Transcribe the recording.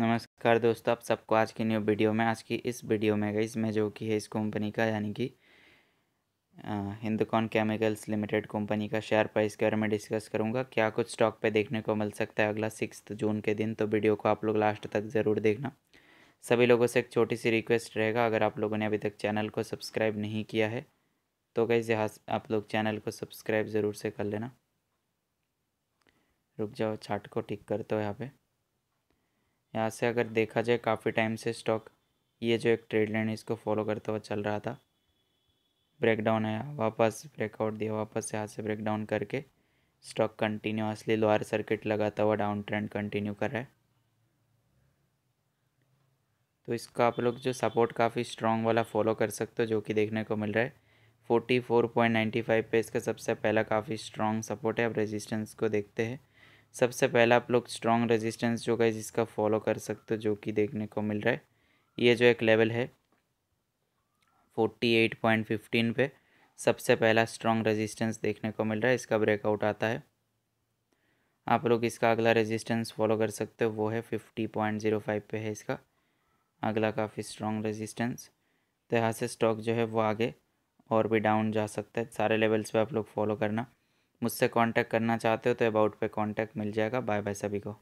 नमस्कार दोस्तों आप सबको आज की न्यू वीडियो में आज की इस वीडियो में गई इसमें जो कि है इस कंपनी का यानी कि हिंदुकॉन केमिकल्स लिमिटेड कंपनी का शेयर प्राइस के बारे में डिस्कस करूंगा क्या कुछ स्टॉक पे देखने को मिल सकता है अगला सिक्स जून के दिन तो वीडियो को आप लोग लास्ट तक ज़रूर देखना सभी लोगों से एक छोटी सी रिक्वेस्ट रहेगा अगर आप लोगों ने अभी तक चैनल को सब्सक्राइब नहीं किया है तो कैसे आप लोग चैनल को सब्सक्राइब ज़रूर से कर लेना रुक जाओ चार्ट को टिक कर दो यहाँ पर यहाँ से अगर देखा जाए काफ़ी टाइम से स्टॉक ये जो एक ट्रेड लाइन है इसको फॉलो करता हुआ चल रहा था ब्रेकडाउन है वापस ब्रेकआउट दिया वापस यहाँ से ब्रेकडाउन करके स्टॉक कंटिन्यूसली लोअर सर्किट लगाता हुआ डाउन ट्रेंड कंटिन्यू कर रहा है तो इसका आप लोग जो सपोर्ट काफ़ी स्ट्रॉन्ग वाला फॉलो कर सकते हो जो कि देखने को मिल रहा है forty four point ninety five पे इसका सबसे पहला काफ़ी स्ट्रॉन्ग सपोर्ट है अब रेजिस्टेंस को देखते हैं सबसे पहला आप लोग स्ट्रॉन्ग रेजिस्टेंस जो गाइज इसका फॉलो कर सकते हो जो कि देखने को मिल रहा है ये जो एक लेवल है फोर्टी एट पॉइंट फिफ्टीन पे सबसे पहला स्ट्रॉन्ग रेजिस्टेंस देखने को मिल रहा है इसका ब्रेकआउट आता है आप लोग इसका अगला रेजिस्टेंस फॉलो कर सकते हो वो है फिफ्टी पॉइंट ज़ीरो फाइव पे है इसका अगला काफ़ी स्ट्रॉन्ग रेजिस्टेंस तो यहाँ से स्टॉक जो है वो आगे और भी डाउन जा सकता है सारे लेवल्स पे आप लोग फॉलो करना मुझसे कांटेक्ट करना चाहते हो तो अबाउट पे कांटेक्ट मिल जाएगा बाय बाय सभी को